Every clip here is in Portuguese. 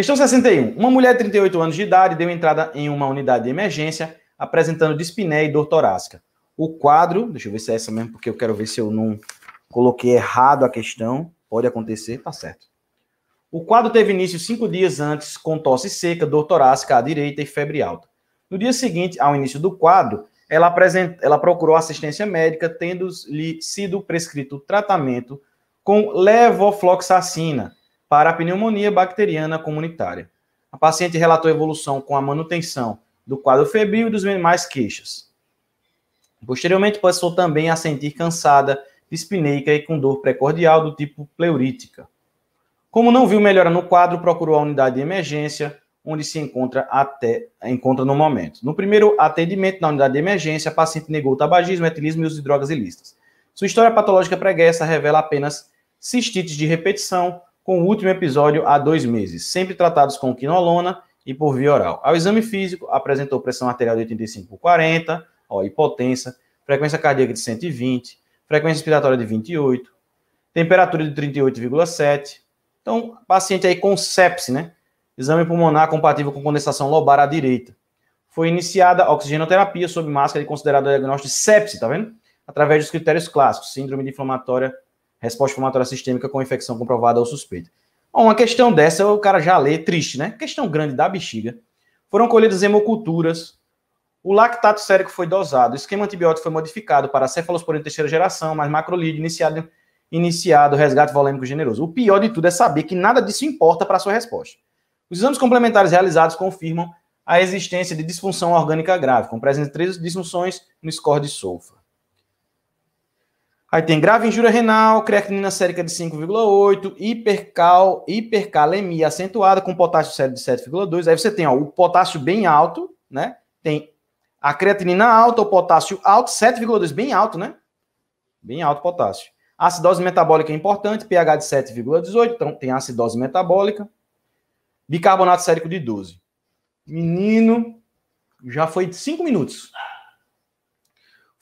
Questão 61. Uma mulher de 38 anos de idade deu entrada em uma unidade de emergência apresentando dispneia e dor torácica. O quadro, deixa eu ver se é essa mesmo, porque eu quero ver se eu não coloquei errado a questão. Pode acontecer, tá certo. O quadro teve início cinco dias antes, com tosse seca, dor torácica à direita e febre alta. No dia seguinte, ao início do quadro, ela, apresent... ela procurou assistência médica, tendo-lhe sido prescrito tratamento com levofloxacina, para a pneumonia bacteriana comunitária. A paciente relatou evolução com a manutenção do quadro febril e dos demais queixas. Posteriormente, passou também a sentir cansada, dispneica e com dor precordial do tipo pleurítica. Como não viu melhora no quadro, procurou a unidade de emergência, onde se encontra até encontra no momento. No primeiro atendimento na unidade de emergência, a paciente negou tabagismo, etilismo e uso de drogas ilícitas. Sua história patológica pregressa revela apenas cistites de repetição, com o último episódio há dois meses, sempre tratados com quinolona e por via oral. Ao exame físico, apresentou pressão arterial de 85 por 40, ó, hipotensa, frequência cardíaca de 120, frequência respiratória de 28, temperatura de 38,7. Então, paciente aí com sepse, né? Exame pulmonar compatível com condensação lobar à direita. Foi iniciada oxigenoterapia sob máscara e considerado diagnóstico de sepse, tá vendo? Através dos critérios clássicos, síndrome de inflamatória resposta inflamatória sistêmica com infecção comprovada ou suspeita. Bom, uma questão dessa o cara já lê, triste, né? Questão grande da bexiga. Foram colhidas hemoculturas, o lactato sérico foi dosado, o esquema antibiótico foi modificado para cefalosporina terceira geração, mas macrolídeo iniciado, iniciado, resgate volêmico generoso. O pior de tudo é saber que nada disso importa para a sua resposta. Os exames complementares realizados confirmam a existência de disfunção orgânica grave, com presença de três disfunções no score de solfa. Aí tem grave injúria renal, creatinina sérica de 5,8, hipercal, hipercalemia acentuada com potássio sérico de 7,2. Aí você tem ó, o potássio bem alto, né? Tem a creatinina alta, o potássio alto, 7,2, bem alto, né? Bem alto potássio. acidose metabólica é importante, pH de 7,18, então tem acidose metabólica. Bicarbonato sérico de 12. Menino, já foi de 5 minutos.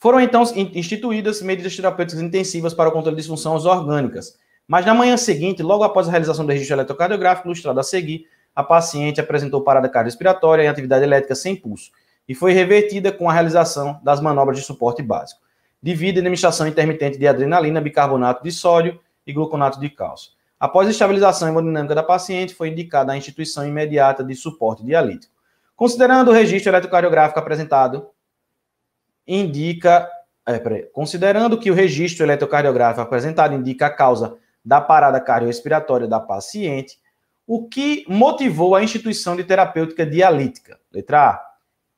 Foram então instituídas medidas terapêuticas intensivas para o controle de disfunções orgânicas. Mas na manhã seguinte, logo após a realização do registro eletrocardiográfico, ilustrado a seguir, a paciente apresentou parada cardiorrespiratória e atividade elétrica sem pulso, e foi revertida com a realização das manobras de suporte básico, devido à administração intermitente de adrenalina, bicarbonato de sódio e gluconato de cálcio. Após a estabilização hemodinâmica da paciente, foi indicada a instituição imediata de suporte dialítico. Considerando o registro eletrocardiográfico apresentado indica. É, peraí, considerando que o registro eletrocardiográfico apresentado indica a causa da parada cardiorrespiratória da paciente, o que motivou a instituição de terapêutica dialítica? Letra A.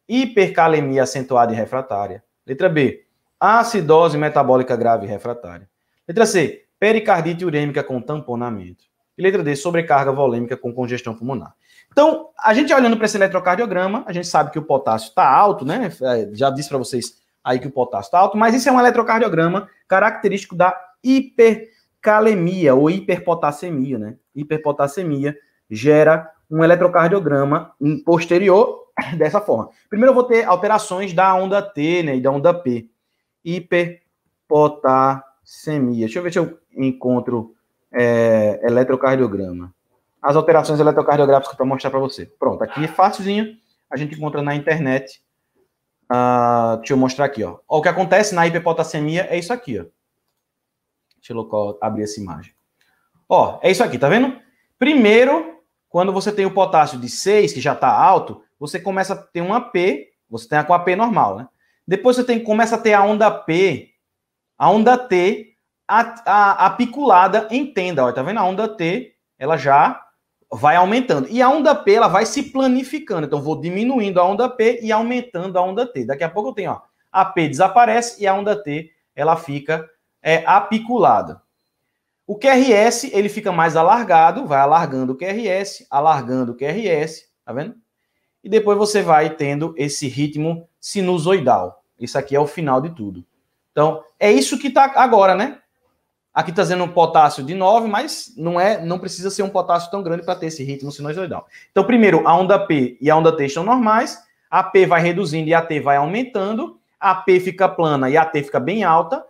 Hipercalemia acentuada e refratária. Letra B. Acidose metabólica grave e refratária. Letra C. Pericardite urêmica com tamponamento. E letra D. Sobrecarga volêmica com congestão pulmonar. Então, a gente olhando para esse eletrocardiograma, a gente sabe que o potássio está alto, né? É, já disse para vocês aí que o potássio está alto, mas isso é um eletrocardiograma característico da hipercalemia ou hiperpotassemia, né? Hiperpotassemia gera um eletrocardiograma posterior dessa forma. Primeiro eu vou ter alterações da onda T, né, e da onda P. Hiperpotassemia. Deixa eu ver se eu encontro é, eletrocardiograma. As alterações eletrocardiográficas para mostrar para você. Pronto, aqui é fácilzinho. A gente encontra na internet Uh, deixa eu mostrar aqui, ó. O que acontece na hiperpotassemia é isso aqui, ó. Deixa eu abrir essa imagem. Ó, é isso aqui, tá vendo? Primeiro, quando você tem o potássio de 6, que já está alto, você começa a ter um AP, você tem a com a P normal, né? Depois você tem, começa a ter a onda P, a onda T, a, a, a piculada, entenda, ó, tá vendo? A onda T, ela já vai aumentando. E a onda P ela vai se planificando. Então, vou diminuindo a onda P e aumentando a onda T. Daqui a pouco eu tenho, ó, a P desaparece e a onda T ela fica é, apiculada. O QRS ele fica mais alargado, vai alargando o QRS, alargando o QRS, tá vendo? E depois você vai tendo esse ritmo sinusoidal. Isso aqui é o final de tudo. Então, é isso que está agora, né? Aqui está dizendo um potássio de 9, mas não é, não precisa ser um potássio tão grande para ter esse ritmo sinusoidal. Então, primeiro, a onda P e a onda T estão normais, a P vai reduzindo e a T vai aumentando, a P fica plana e a T fica bem alta,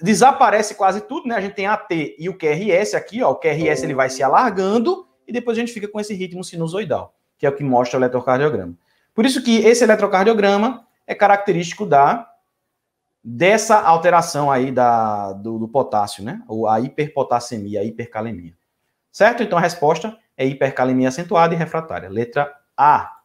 desaparece quase tudo, né? A gente tem a T e o QRS aqui, ó, o QRS ele vai se alargando e depois a gente fica com esse ritmo sinusoidal, que é o que mostra o eletrocardiograma. Por isso que esse eletrocardiograma é característico da dessa alteração aí da, do, do potássio, né? Ou a hiperpotassemia, a hipercalemia. Certo? Então a resposta é hipercalemia acentuada e refratária. Letra A.